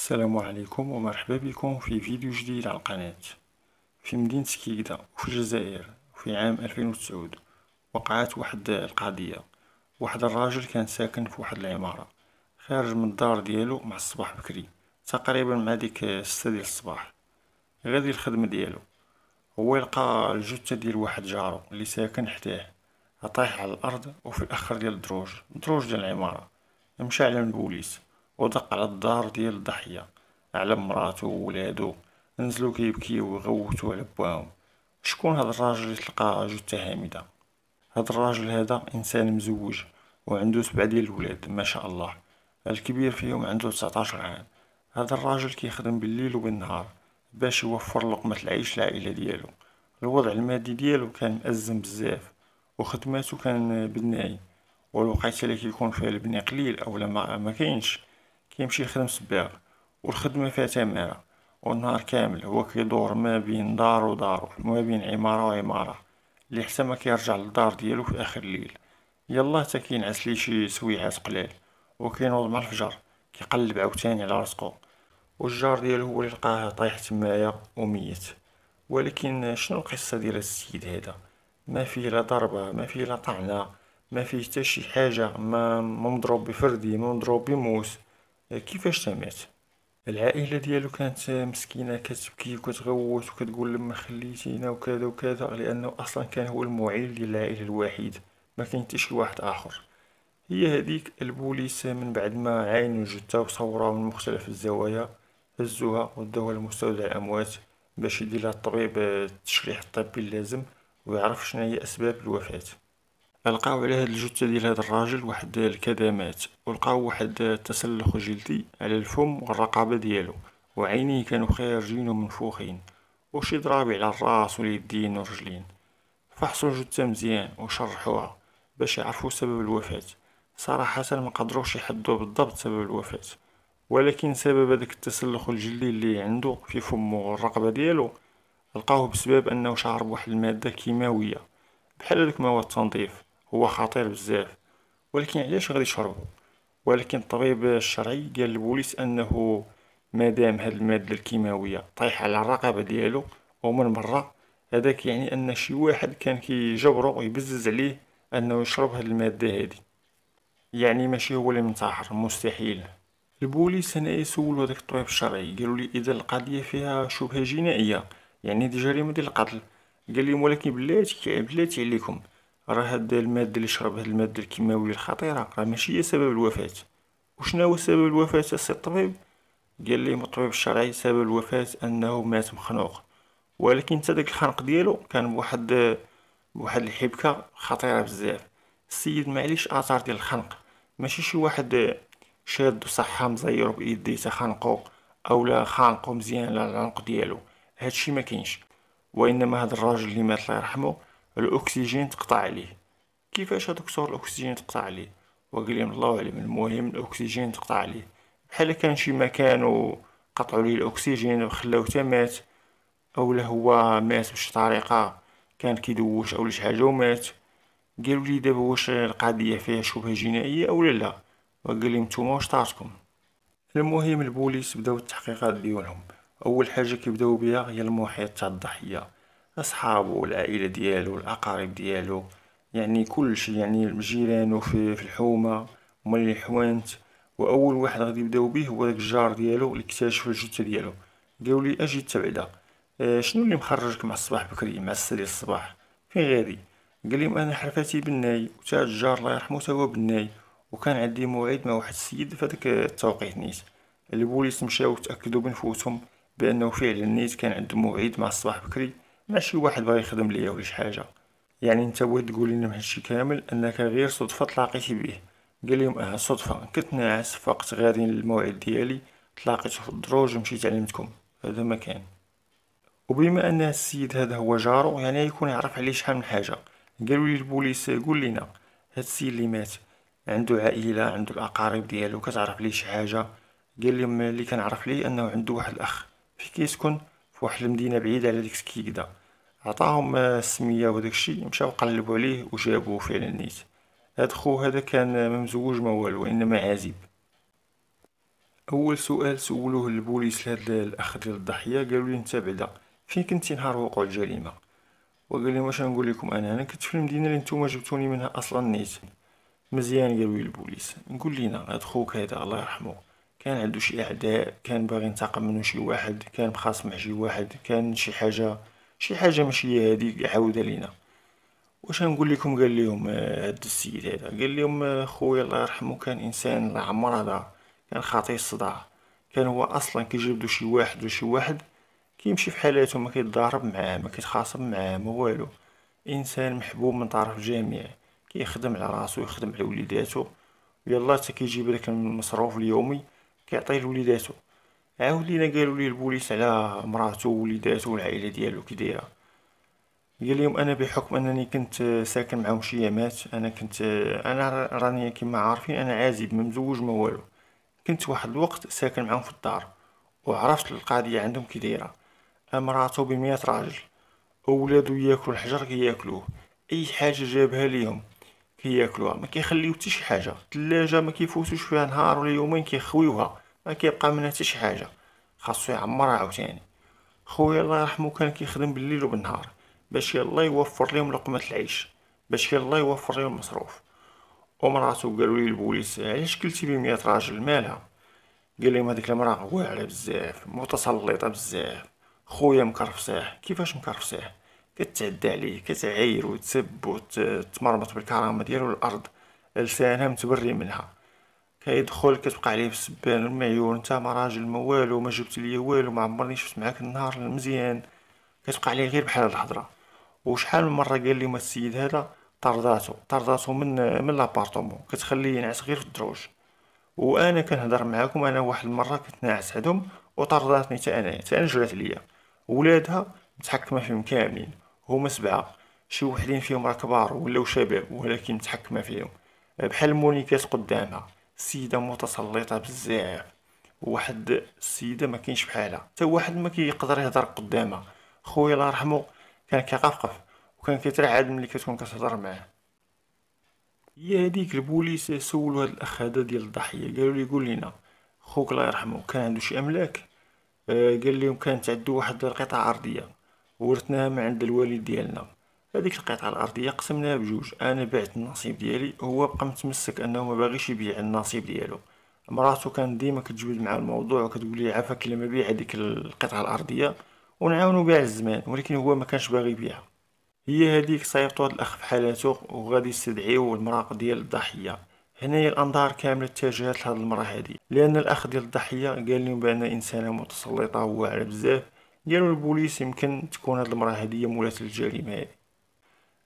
السلام عليكم ومرحبا بكم في فيديو جديد على القناة في مدينة كيكدا في الجزائر في عام 2009 وقعت واحد القضية واحد الراجل كان ساكن في واحد العمارة خارج من الدار ديالو مع الصباح بكري تقريبا مع ديك الستة ديال الصباح غادي الخدمة ديالو هو يلقى الجثة ديال واحد جارو اللي ساكن حتاه طايح على الأرض وفي الأخر ديال الدروج الدروج ديال العمارة مشى على البوليس ودق على الدار ديال الضحية على مراتو وولادو نزلو كيبكيو ويغوتو على بواهم شكون هاد الراجل اللي تلقى جثة هامدة هاد الراجل هذا انسان مزوج وعندو سبعة ديال الولاد ما شاء الله الكبير فيهم عندو 19 عام هذا الراجل كيخدم بالليل وبالنهار باش يوفر لقمة العيش للعائلة ديالو الوضع المادي ديالو كان مأزم بزاف وخدماتو كان بالناعي والوقت اللي كيكون فيها البناء قليل او لما ما كاينش كيمشي يخدم سباغ والخدمة فيها تمارة والنهار كامل هو كيدور ما بين دار ودار ما بين عمارة وعمارة لي حتى ما كيرجع للدار ديالو في اخر الليل يلا حتى كينعس لي شي سويعات قلال وكينوض مع الفجر كيقلب عاوتاني على رزقو والجار ديالو هو اللي لقاه طايح تمايا وميت ولكن شنو القصه ديال السيد هذا ما فيه لا ضربه ما فيه لا طعنه ما فيه حتى شي حاجه ما مضروب بفردي ما مضروب بموس كيفاش سمعت العائله ديالو كانت مسكينه كتبكي وكتغوت وكتقول لما خليتينا وكذا وكذا لانه اصلا كان هو المعيل ديال العائله الوحيد ما كاين حتى شي واحد اخر هي هذيك البوليس من بعد ما عاينوا جثه وصوروها من مختلف الزوايا هزوها وداوها لمستودع الاموات باش يدير لها الطبيب التشريح الطبي اللازم ويعرف شنو هي اسباب الوفاه لقاو على هاد الجثه ديال هاد الراجل واحد الكدمات ولقاو واحد التسلخ جلدي على الفم والرقبه ديالو وعينيه كانوا خارجين ومنفوخين وشي ضرابي على الراس واليدين والرجلين فحصوا الجثه مزيان وشرحوها باش يعرفوا سبب الوفاه صراحه ما قدروش يحدوا بالضبط سبب الوفاه ولكن سبب هذاك التسلخ الجلدي اللي عنده في فمه والرقبه ديالو لقاوه بسبب انه شعر بواحد الماده كيماويه بحال هذوك مواد التنظيف هو خطير بزاف ولكن علاش غادي يشربو ولكن الطبيب الشرعي قال البوليس انه مادام هاد الماده الكيماويه طايحه على الرقبه ديالو ومن برا هذاك يعني ان شي واحد كان كيجبرو ويبزز عليه انه يشرب هاد الماده هادي يعني ماشي هو اللي منتحر مستحيل البوليس انا يسولوا داك الطبيب الشرعي قالوا لي اذا القضيه فيها شبهه جنائيه يعني دي جريمه ديال القتل قال لي ولكن بلاتي بلاتي عليكم راه هاد الماده اللي شرب هاد الماده الكيماويه الخطيره راه ماشي هي سبب الوفاه وشنو هو سبب الوفاه السي الطبيب قال لي الطبيب الشرعي سبب الوفاه انه مات مخنوق ولكن حتى داك الخنق ديالو كان بواحد بواحد الحبكه خطيره بزاف السيد معليش اثار ديال الخنق ماشي شي واحد شاد صحه مزيرو بايديه خنقو لا خانقو مزيان على العنق ديالو هادشي ما كاينش وانما هاد الراجل اللي مات الله يرحمه الاكسجين تقطع عليه كيفاش هذاك الصور الاكسجين تقطع عليه وقليم الله اعلم المهم الاكسجين تقطع عليه بحال كان شي مكان وقطعوا ليه الاكسجين وخلاوه مات او لا هو مات بشي طريقه كان كيدوش او شي حاجه ومات قالوا لي دابا واش القضيه فيها شبهه جنائيه او لا وقال لي نتوما واش طارتكم المهم البوليس بداو التحقيقات ديالهم اول حاجه كيبداو بها هي المحيط تاع الضحيه اصحابه والعائله ديالو الاقارب ديالو يعني كلشي يعني جيرانو في, في الحومه ملي الحوانت حوانت واول واحد غادي يبداو به هو داك الجار ديالو اللي اكتشف الجثه ديالو قالوا لي اجي انت بعدا آه شنو اللي مخرجك مع الصباح بكري مع السري الصباح فين غادي قال لهم انا حرفتي بالناي وتا الجار الله يرحمه تا هو بالناي وكان عندي موعد مع واحد السيد في فداك التوقيت نيت البوليس مشاو تاكدوا بنفوتهم بانه فعلا نيت كان عنده موعد مع الصباح بكري ماشي واحد بغا يخدم ليا ولا شي حاجه يعني انت بغيت تقول لنا هادشي كامل انك غير صدفه تلاقيتي بيه قال لهم اه صدفه كنت ناعس فقط غادي للموعد ديالي تلاقيت في الدروج ومشيت علمتكم هذا ما كان وبما ان السيد هذا هو جارو يعني يكون يعرف عليه شحال من حاجه قالوا لي البوليس قول لنا هاد السيد اللي مات عنده عائله عنده الاقارب ديالو كتعرف ليه شي حاجه قال لهم اللي كنعرف ليه انه عنده واحد الاخ في كيسكن في واحد المدينه بعيده على ديك سكيكدا عطاهم آه، السميه وداك الشيء مشاو قلبوا عليه وجابوه فعلا نيت هاد خو هذا كان آه، ممزوج ما والو انما عازب اول سؤال سولوه البوليس لهاد آه، الاخ ديال الضحيه قالوا لي انت بعدا فين كنتي نهار وقوع الجريمه وقال لي واش نقول لكم انا انا كنت في المدينه اللي نتوما جبتوني منها اصلا نيت مزيان قالوا لي البوليس نقول لينا هاد خوك هذا الله يرحمه كان عنده شي اعداء كان باغي ينتقم منه شي واحد كان مخاصم مع شي واحد كان شي حاجه شي حاجه ماشي هادي اللي عاودها لينا واش نقول لكم قال لهم آه، هاد السيد هذا قال لهم آه، خويا الله يرحمه كان انسان عمره دار كان خاطي الصداع كان هو اصلا كيجبدو شي واحد وشي واحد كيمشي في حالاتو ما كيتضارب معاه ما كيتخاصم معاه ما والو انسان محبوب من طرف الجميع كيخدم على راسو يخدم على وليداتو يلا حتى كيجيب داك المصروف اليومي كيعطيه لوليداتو عاولينا قالوا لي البوليس على مراته ووليداتو والعائله ديالو كي دايره قال لهم انا بحكم انني كنت ساكن شي مشيمات انا كنت انا راني كما عارفين انا عازب ما مزوج ما والو كنت واحد الوقت ساكن معاهم في الدار وعرفت القضيه عندهم كي دايره امراته ب راجل اولادو ياكلوا الحجر كياكلوه اي حاجه جابها ليهم كياكلوها ما كيخليو حتى شي حاجه الثلاجه ما كيفوتوش فيها نهار ولا يومين كيخويوها ما كيبقى منها حتى شي حاجه خاصو يعمرها عاوتاني خويا الله يرحمو كان كيخدم بالليل وبالنهار باش يلا يوفر ليهم لقمه العيش باش يلا يوفر ليهم المصروف ومراتو قالوا لي البوليس علاش كلتي ب راجل مالها قال لهم هذيك المراه واعره بزاف متسلطه بزاف خويا مكرفساه كيفاش مكرفساه كتعدى عليه كتعاير وتسب وتمرمط بالكرامه ديالو الارض لسانها متبري منها كيدخل كتبقى عليه في السبان المعيون نتا ما راجل ما والو ما جبت ليا والو ما عمرني شفت معاك النهار المزيان كتبقى عليه غير بحال الهضره وشحال من مره قال لي ما السيد هذا طرداتو طرداتو من من لابارطومون كتخليه ينعس غير في الدروج وانا كنهضر معاكم انا واحد المره كنت ناعس عندهم وطرداتني حتى انا حتى انا جرات ليا ولادها متحكمه فيهم كاملين هما سبعه شي وحدين فيهم راه كبار ولاو شباب ولكن متحكمه فيهم بحال مونيكات قدامها سيده متسلطه بزاف واحد السيده ما كاينش بحالها حتى واحد ما كيقدر يهضر قدامها خويا الله يرحمه كان كيقفقف وكان كيترعد ملي كتكون كتهضر معاه هي هذيك البوليس سولو هاد الاخ هذا ديال الضحيه قالوا لي قول لينا خوك الله يرحمه كان عنده شي املاك آه قال لهم كانت عنده واحد القطعه ارضيه ورثناها من عند الوالد ديالنا هذيك القطعه الارضيه قسمناها بجوج انا بعت النصيب ديالي هو بقى متمسك انه ما باغيش يبيع النصيب ديالو مراتو كانت ديما كتجبد مع الموضوع وكتقول لي عافاك الا ما بيع هذيك القطعه الارضيه ونعاونو بها الزمان ولكن هو ما كانش باغي يبيعها هي هذيك صيفطو هاد الاخ في حالته وغادي يستدعيو المراق ديال الضحيه هنايا الانظار كامله اتجهت لهاد المراه هادي لان الاخ ديال الضحيه قال لهم بان انسانه متسلطه وواعره بزاف قالوا البوليس يمكن تكون هاد المراه هادي مولات الجريمه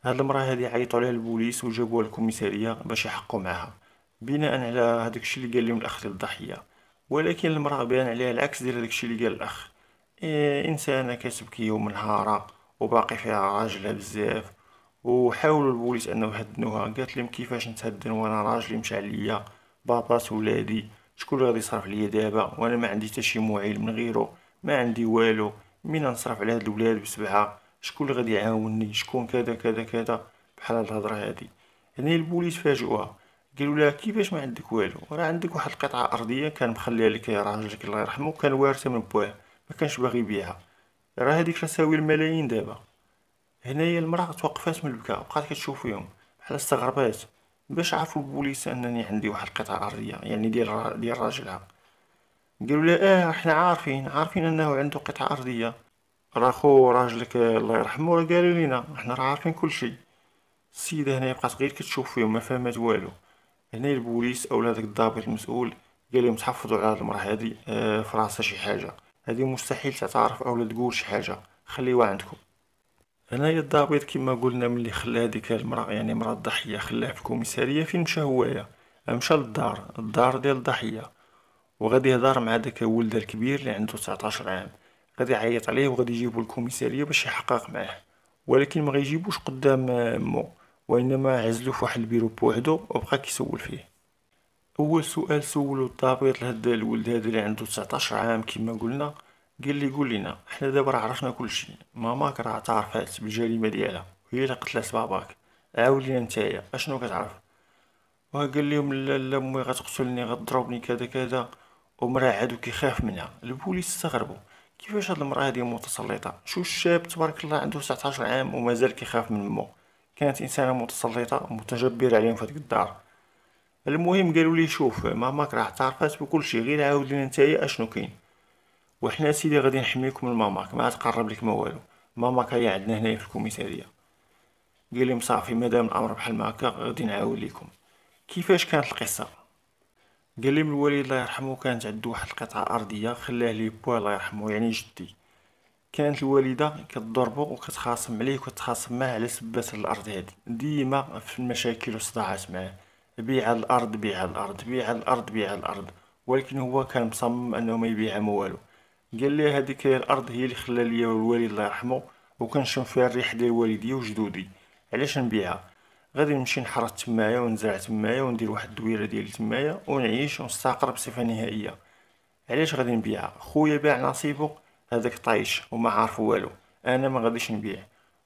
هاد المراه هادي عيطوا عليها البوليس وجابوها للكوميساريه باش يحقوا معها بناء على هذاك الشيء اللي قال لهم الاخ الضحيه ولكن المراه بان عليها العكس ديال هذاك الشيء اللي قال الاخ إيه انسانه كتبكي يوم نهارا وباقي فيها راجلها بزاف وحاولوا البوليس انه يهدنوها قالت لهم كيفاش نتهدن وانا راجلي مشى عليا بابا ولادي شكون غادي يصرف عليا دابا وانا ما عندي حتى شي معيل من غيره ما عندي والو مين نصرف على هاد الولاد بسبعه شكون اللي غادي يعاونني شكون كذا كذا كذا بحال هاد الهضره هادي يعني البوليس فاجئوها قالوا لها كيفاش ما عندك والو راه عندك واحد القطعه ارضيه كان مخليها لك راجلك الله يرحمه كان وارثه من بواه ما كانش باغي يبيعها راه هذيك تساوي الملايين دابا هنايا المراه توقفات من البكاء بقات كتشوف فيهم بحال استغربات باش عرفوا البوليس انني عندي واحد القطعه ارضيه يعني ديال ديال راجلها قالوا لها اه حنا عارفين عارفين انه عنده قطعه ارضيه راه خو راجلك الله يرحمه راه قالو لينا حنا راه عارفين كلشي السيده هنا بقات غير كتشوف فيهم ما فهمات والو هنا البوليس اولا داك الضابط المسؤول قال لهم تحفظوا على هاد المراه هادي آه فراسها شي حاجه هادي مستحيل تعترف اولا تقول شي حاجه خليوها عندكم هنايا الضابط كما قلنا ملي خلا هذيك المراه يعني مرا الضحيه خلاها في الكوميساريه فين مشى هوايا مشى للدار الدار ديال الضحيه وغادي يهضر مع داك ولدها الكبير اللي عنده 19 عام غادي يعيط عليه وغادي يجيبو الكوميساريه باش يحقق معاه ولكن ما غيجيبوش قدام مو وانما عزلو فواحد البيرو بوحدو وبقى كيسول فيه اول سؤال سولو الضابط لهاد الولد هذا اللي عنده 19 عام كما قلنا قال لي قول لنا حنا دابا راه عرفنا كلشي ماماك راه اعترفات بالجريمه ديالها وهي اللي قتلت باباك عاود لينا نتايا اشنو كتعرف وقال لهم لا لا امي غتقتلني غتضربني كذا كذا ومرا عادو كيخاف منها البوليس استغربوا كيفاش هاد المراه هادي متسلطه شو الشاب تبارك الله عنده 19 عام ومازال كيخاف من مو كانت انسانه متسلطه متجبره عليهم في الدار المهم قالوا لي شوف ماماك راه تعرفات بكل شيء غير عاود لنا نتايا اشنو كاين وحنا سيدي غادي نحميكم من ماماك ما تقرب لك ما والو ماماك هي عندنا هنايا في الكوميساريه قال لي صافي مادام الامر بحال ما هكا غادي نعاون لكم كيفاش كانت القصه قال لي من الوالد الله يرحمه كانت عنده واحد القطعه ارضيه خلاه لي بوا الله يرحمه يعني جدي كانت الوالده كتضربو وكتخاصم عليه وكتخاصم معاه على سبات الارض هادي ديما في المشاكل وصداعات معاه بيع الارض بيع الارض بيع الارض بيع الارض ولكن هو كان مصمم انه ما يبيعها ما والو قال لي هذيك الارض هي اللي خلى ليا الوالد الله يرحمه وكنشم فيها الريح ديال والدي وجدودي علاش نبيعها غادي نمشي نحرث تمايا ونزرع تمايا وندير واحد الدويره ديالي تمايا ونعيش ونستقر بصفه نهائيه علاش غادي نبيعها خويا باع نصيبو هذاك طايش وما عارف والو انا ما غاديش نبيع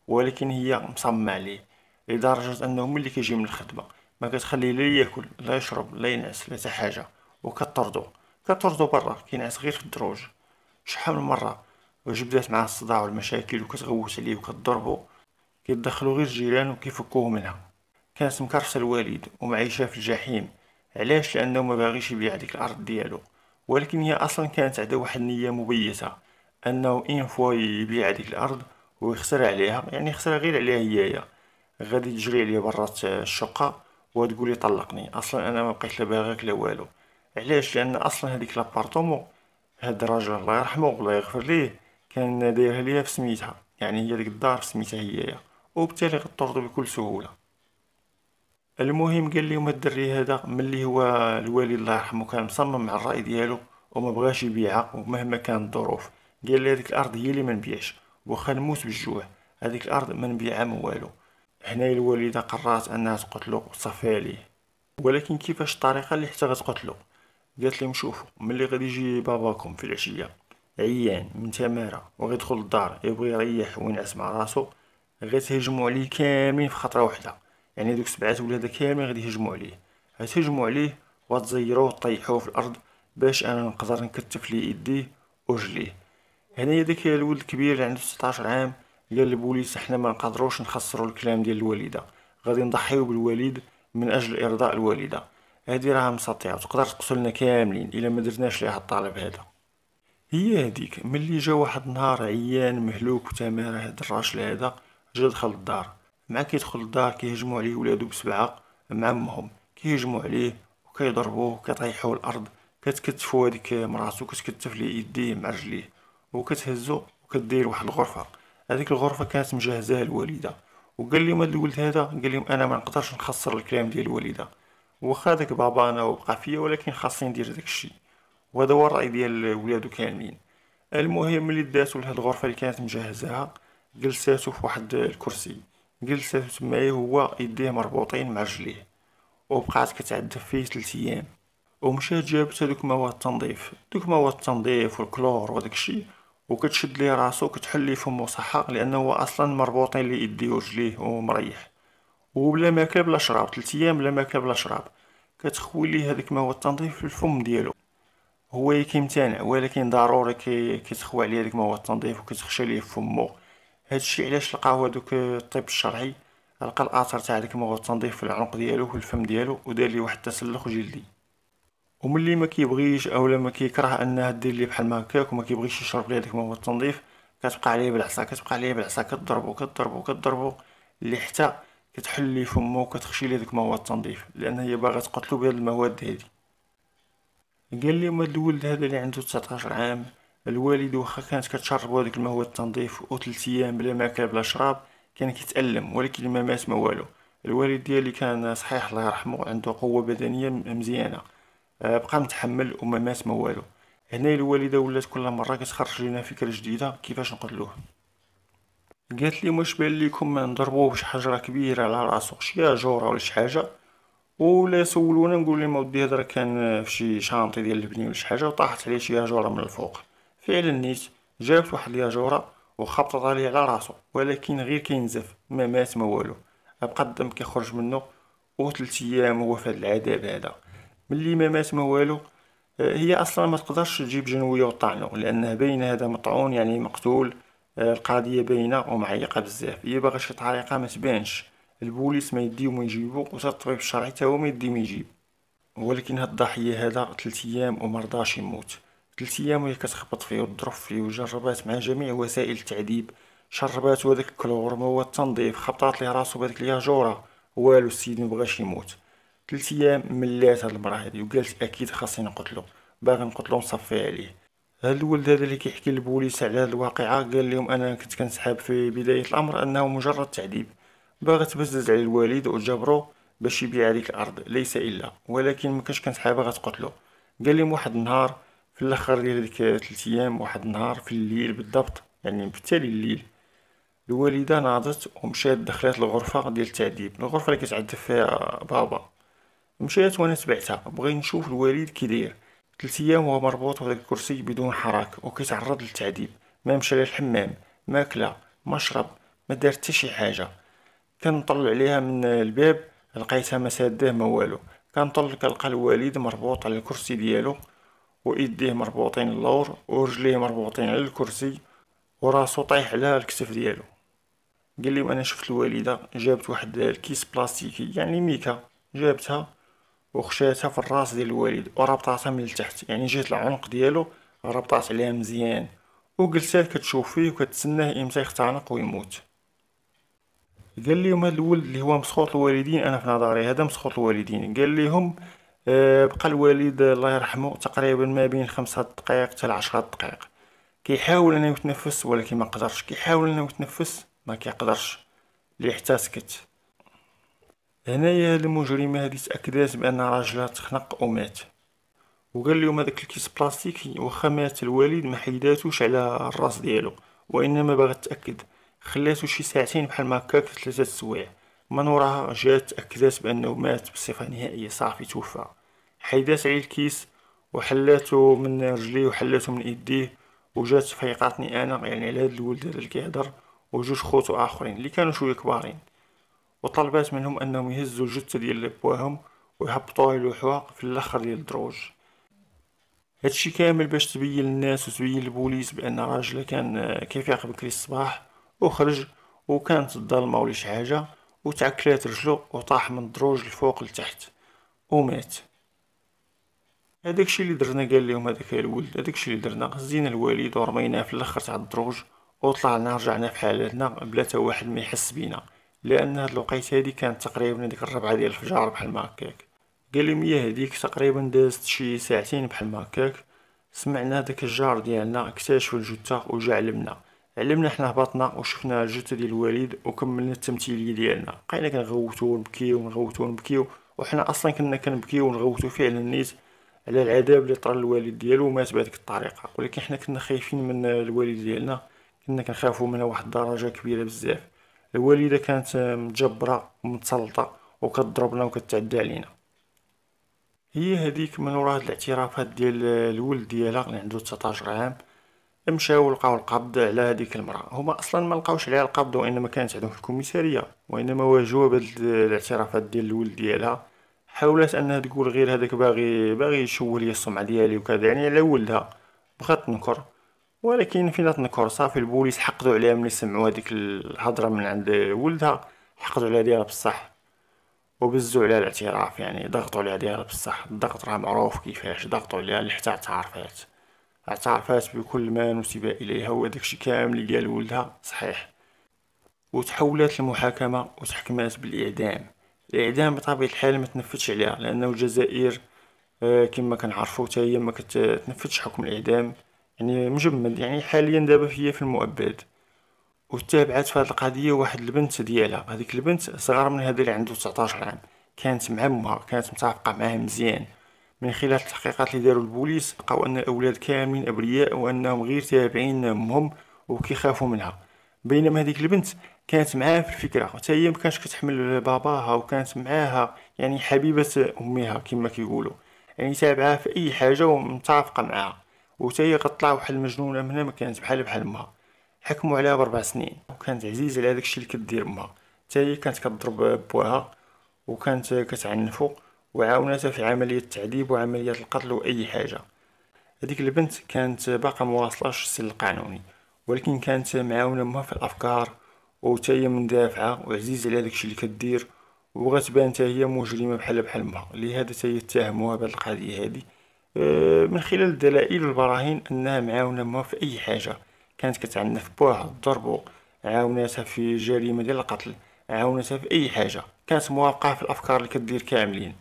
ولكن هي مصمم عليه لدرجه انه ملي كيجي من الخدمه ما كتخليه لا ياكل لا يشرب لا ينعس لا حتى حاجه وكطردو كطردو برا كينعس غير في الدروج شحال من مره وجبدات معاه الصداع والمشاكل وكتغوت عليه وكتضربو كيدخلو غير الجيران وكيفكوه منها كانت مكرسة الوالد ومعيشه في الجحيم علاش لانه ما باغيش يبيع ديك الارض ديالو ولكن هي اصلا كانت عندها واحد النيه مبيته انه ان فوا يبيع ديك الارض ويخسر عليها يعني يخسر غير عليها هيايا غادي تجري عليا برات الشقه وتقولي طلقني اصلا انا ما بقيت لا باغاك لا والو علاش لان اصلا هذيك لابارتومون هاد الراجل الله يرحمه والله يغفر ليه كان دايرها ليا في سميتها يعني هي ديك الدار في بسميتها هيايا وبالتالي غتطرد بكل سهوله المهم قال لهم الدري هذا ملي هو الوالد الله يرحمه كان مصمم على الراي ديالو وما بغاش يبيعها ومهما كانت الظروف قال لي هذيك الارض هي اللي ما نبيعش واخا نموت بالجوع هذيك الارض ما نبيعها ما والو هنا الوالده قررت انها تقتلو وصافي عليه ولكن كيفاش الطريقه اللي حتى غتقتلو قالت لهم شوفوا ملي غادي يجي باباكم في العشيه عيان من تماره وغيدخل للدار يبغي يريح وينعس مع راسو غيتهجموا عليه كاملين في خطره واحده يعني دوك سبعة ولاد كاملين غادي يهجموا عليه غتهجموا عليه وغتزيروه وطيحوه في الارض باش انا نقدر نكتف ليه يديه ورجليه هنايا داك الولد الكبير اللي عنده 16 عام قال البوليس حنا ما نقدروش نخسروا الكلام ديال الوالده غادي نضحيو بالوالد من اجل ارضاء الوالده هادي راها مستطيعه وتقدر تقتلنا كاملين الا ما درناش ليها الطلب هذا هي هذيك ملي جا واحد النهار عيان مهلوك وتمارح هاد الراجل هذا جا دخل الدار مع كيدخل الدار كيهجمو عليه ولادو بسبعة مع امهم كيهجمو عليه وكيضربوه وكيطيحوه الارض كتكتفو هذيك مراتو كتكتف ليه يديه مع رجليه وكتهزو وكدير واحد الغرفه هذيك الغرفه كانت مجهزاها الوالده وقال لهم هاد الولد هذا قال لهم انا ما نقدرش نخسر الكلام ديال الوالده واخا داك بابا انا وبقى فيا ولكن خاصني ندير داك الشيء وهذا هو الراي ديال ولادو كاملين المهم ملي داتو لهاد الغرفه اللي كانت مجهزاها جلساتو في واحد الكرسي جلس تماعي هو يديه مربوطين مع رجليه وبقات كتعذب فيه ثلاث ايام ومشات جابت هذوك مواد التنظيف دوك مواد التنظيف والكلور وداكشي الشيء وكتشد ليه راسو كتحل ليه فمو صحاق لانه اصلا مربوطين ليه يديه ورجليه ومريح وبلا ماكل بلا شراب ثلاث ايام بلا ماكل بلا شراب كتخوي ليه هذيك مواد التنظيف في الفم ديالو هو كيمتنع ولكن ضروري كيتخوى عليه هذيك مواد التنظيف وكتخشى ليه فمو هادشي علاش لقاو هادوك الطب الشرعي لقى الاثر تاع ديك المغول التنظيف في العنق ديالو في الفم ديالو ودار ليه واحد التسلخ جلدي اللي ما كيبغيش اولا ما كيكره انها دير ليه بحال ما هكاك وما كيبغيش يشرب ليه داك المغول التنظيف كتبقى عليه بالعصا كتبقى عليه بالعصا كتضربو كتضربو كتضربو اللي حتى كتحل ليه فمو وكتخشي ليه ديك المواد التنظيف لان هي باغا تقتلو بهاد المواد هادي قال لي ما الولد هذا اللي عنده 19 عام الوالد واخا كانت كتشربو هذيك الماء هو التنظيف وثلاث ايام بلا ماكل بلا شراب كان كيتالم ولكن ما مات ما والو الوالد ديالي كان صحيح الله يرحمه عنده قوه بدنيه مزيانه آه، بقى متحمل وما مات ما والو هنا الوالده ولات كل مره كتخرج لينا فكره جديده كيفاش نقتلوه قالت لي واش بان ليكم نضربوه بشي حجره كبيره على راسو شي جوره ولا شي حاجه ولا سولونا نقول لهم اودي هضره كان في شي شانطي ديال البني ولا شي حاجه وطاحت عليه شي جوره من الفوق فعلا نيت جابت واحد الياجورة وخبطت عليه على راسو ولكن غير كينزف ما مات ما والو بقى الدم كيخرج منو و تلت ايام هو في هاد العذاب هذا ملي ما مات ما والو آه، هي اصلا ما تقدرش تجيب جنويه طعنو لانه باين هذا مطعون يعني مقتول آه، القضيه باينه ومعيقه بزاف هي باغا شي طريقه ما تبانش البوليس ما يديو ما يجيبو وتا الطبيب الشرعي تا هو ما يدي ما يجيب ولكن هاد الضحيه هذا تلت ايام ومرضاش يموت ثلاث ايام وهي كتخبط فيه وتضرب فيه وجربات مع جميع وسائل التعذيب شرباتو هذاك الكلور مواد التنظيف خبطات ليه راسو بهاديك الياجوره والو السيد مبغاش يموت ثلاث ايام ملات هاد المراه هادي وقالت اكيد خاصني نقتلو باغي نقتلو نصفي عليه هاد الولد هذا اللي كيحكي للبوليس على هاد الواقعه قال لهم انا كنت كنسحاب في بدايه الامر انه مجرد تعذيب باغا تبزز على الوالد وجبرو باش يبيع عليك الارض ليس الا ولكن ما كانش كنسحابها غتقتلو قال لهم واحد النهار في الاخر ديال هذيك ثلاث ايام واحد النهار في الليل بالضبط يعني بالتالي الليل الوالده ناضت ومشات دخلت الغرفه ديال التعذيب الغرفه اللي كتعذب فيها بابا مشات وانا تبعتها بغي نشوف الوالد كي داير ثلاث ايام وهو مربوط في الكرسي بدون حراك وكيتعرض للتعذيب ما مشى للحمام ما كلا ما شرب ما دار حتى شي حاجه كنطلع عليها من الباب لقيتها ما ساده ما والو كنطل كنلقى الوالد مربوط على الكرسي ديالو وايديه مربوطين اللور ورجليه مربوطين على الكرسي وراسو طايح على الكتف ديالو قال لي وانا شفت الوالده جابت واحد الكيس بلاستيكي يعني ميكا جابتها وخشاتها في الراس ديال الوالد وربطاتها من التحت يعني جهه العنق ديالو ربطات عليها مزيان لها كتشوف فيه وكتسناه امتى يختنق ويموت قال لي هذا الولد اللي هو مسخوط الوالدين انا في نظري هذا مسخوط الوالدين قال لهم آه، بقى الوالد الله يرحمه تقريبا ما بين خمسة دقائق حتى عشرة دقائق كيحاول انه يتنفس ولكن ما قدرش كيحاول انه يتنفس ما كيقدرش حتى سكت هنايا المجرمة هذه تأكدات بأن راجلها تخنق ومات وقال لهم هذاك الكيس بلاستيكي واخا مات الوالد ما حيداتوش على الراس ديالو وانما باغا تاكد خلاتو شي ساعتين بحال ما هكاك ثلاثه السوايع من وراها جات تاكدات بانه مات بصفه نهائيه صافي توفى حيدات عليه الكيس وحلاته من رجليه وحلاته من ايديه وجات فيقاتني انا يعني على هاد الولد هذا اللي كيهضر وجوج خوتو اخرين اللي كانوا شويه كبارين وطلبات منهم انهم يهزوا الجثه ديال بواهم ويهبطوها يلوحوها في الاخر ديال الدروج هادشي كامل باش تبين للناس وتبين البوليس بان راجله كان كيفيق بكري الصباح وخرج وكانت الظلمه ولا شي حاجه وتعكلات رجلو وطاح من الدروج لفوق لتحت ومات الشيء اللي درنا قال لهم هذاك الولد الشيء اللي درنا غزينا الواليد ورميناه في الاخر تاع الدروج وطلعنا رجعنا في حالتنا بلا تا واحد ما يحس بينا لان هاد الوقيته هادي كانت تقريبا ديك الربعه ديال الفجار بحال ما هكاك قال لهم يا إيه هذيك تقريبا دازت شي ساعتين بحال ما هكاك سمعنا داك الجار ديالنا اكتشف الجثه وجا علمنا علمنا حنا هبطنا وشفنا الجثه ديال الواليد وكملنا التمثيليه ديالنا بقينا كنغوتو ونبكيو ونغوتو ونبكيو وحنا اصلا كنا كنبكيو ونغوتو فعلا نيت على العذاب اللي طرا الوالد ديالو ومات بهذيك الطريقه ولكن حنا كنا خايفين من الوالد ديالنا كنا كنخافوا منها واحد الدرجه كبيره بزاف الوالده كانت متجبره ومتسلطه وكتضربنا وكتعدى علينا هي هذيك من وراء الاعترافات ديال الولد ديالها اللي عنده 19 عام مشاو لقاو القبض على هذيك المراه هما اصلا ما لقاوش عليها القبض وانما كانت عندهم في الكوميساريه وانما واجهوها بهاد الاعترافات ديال الولد ديالها حاولت انها تقول غير هذاك باغي باغي يشوه لي السمعه ديالي وكذا يعني على ولدها بغات تنكر ولكن فين تنكر صافي البوليس حقدوا عليها ملي سمعوا هذيك الهضره من عند ولدها حقدوا عليها ديالها بصح وبزوا عليها الاعتراف يعني ضغطوا عليها ديالها بصح الضغط راه معروف كيفاش ضغطوا عليها حتى اعترفات اعترفات بكل ما نسب اليها الشيء كامل قال ولدها صحيح وتحولت المحاكمه وتحكمات بالاعدام الاعدام بطبيعه الحال ما تنفذش عليها لانه الجزائر آه، كما كنعرفوا حتى هي ما كتنفذش حكم الاعدام يعني مجمد يعني حاليا دابا هي في المؤبد وتابعت في هذه القضيه واحد البنت ديالها هذيك البنت صغار من هذه اللي عنده 19 عام كانت مع امها كانت متعاقه معاها مزيان من خلال التحقيقات اللي داروا البوليس لقاو ان الاولاد كاملين ابرياء وانهم غير تابعين امهم وكيخافوا منها بينما هذيك البنت كانت معاها في الفكره حتى هي مكانش كتحمل باباها وكانت معاها يعني حبيبه امها كما كيقولوا يعني تابعها في اي حاجه ومتافقه معاها وحتى هي كطلع واحد المجنونه منها ما كانت بحال بحال امها حكموا عليها بربع سنين وكانت عزيزه على داكشي اللي كدير امها حتى هي كانت كضرب بوها وكانت كتعنفو وعاونتها في عمليه التعذيب وعمليه القتل واي حاجه هذيك البنت كانت باقا مواصلاش السن القانوني ولكن كانت معاونه مها في الافكار وتا هي مندافعه وعزيز على داكشي اللي كدير وغتبان حتى هي مجرمه بحال بحال ما لهذا حتى هي اتهموها بهاد القضيه هادي آه، من خلال الدلائل والبراهين انها معاونه ما في اي حاجه كانت كتعنف بوها ضربو عاوناتها في جريمه ديال القتل عاوناتها في اي حاجه كانت موافقه في الافكار اللي كدير كاملين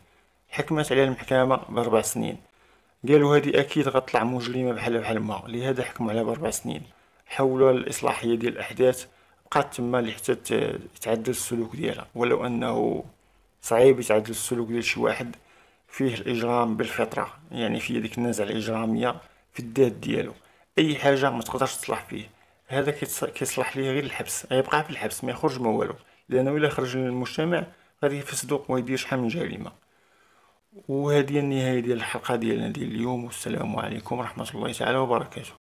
حكمت عليها المحكمه باربع سنين قالوا هذه اكيد غتطلع مجرمه بحال بحال ما لهذا حكموا عليها باربع سنين حولوا الاصلاحيه ديال الاحداث بقات تما اللي حتى يتعدل السلوك ديالها ولو انه صعيب يتعدل السلوك ديال شي واحد فيه الاجرام بالفطره يعني فيه ديك النزعه الاجراميه في الذات ديالو اي حاجه ما تقدرش تصلح فيه هذا كيصلح ليه غير الحبس غيبقى في الحبس ما يخرج ما والو لانه الا خرج للمجتمع غادي يفسدو ويدير شحال من جريمه وهذه النهايه ديال الحلقه ديالنا ديال اليوم والسلام عليكم ورحمه الله تعالى وبركاته